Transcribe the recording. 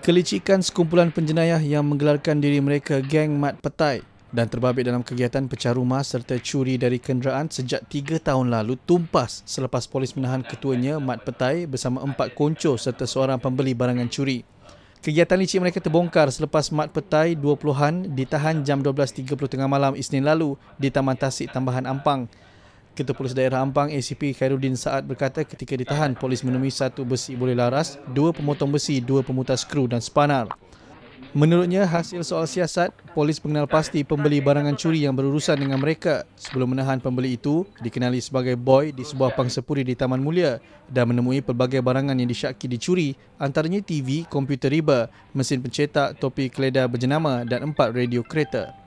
Kelicikan sekumpulan penjenayah yang menggelarkan diri mereka geng Mat Petai dan terbabit dalam kegiatan pecah rumah serta curi dari kenderaan sejak tiga tahun lalu tumpas selepas polis menahan ketuanya Mat Petai bersama empat konco serta seorang pembeli barangan curi. Kegiatan licik mereka terbongkar selepas Mat Petai 20-an ditahan jam 12.30 tengah malam Isnin lalu di Taman Tasik Tambahan Ampang. Ketua Polis Daerah Ampang ACP Khairuddin Saad berkata ketika ditahan polis menemui satu besi boleh laras, dua pemotong besi, dua pemutar skru dan spanar. Menurutnya hasil soal siasat, polis mengenal pasti pembeli barangan curi yang berurusan dengan mereka. Sebelum menahan pembeli itu, dikenali sebagai boy di sebuah pangsepuri di Taman Mulia dan menemui pelbagai barangan yang disyaki dicuri, antaranya TV, komputer riba, mesin pencetak, topi keledar berjenama dan empat radio kereta.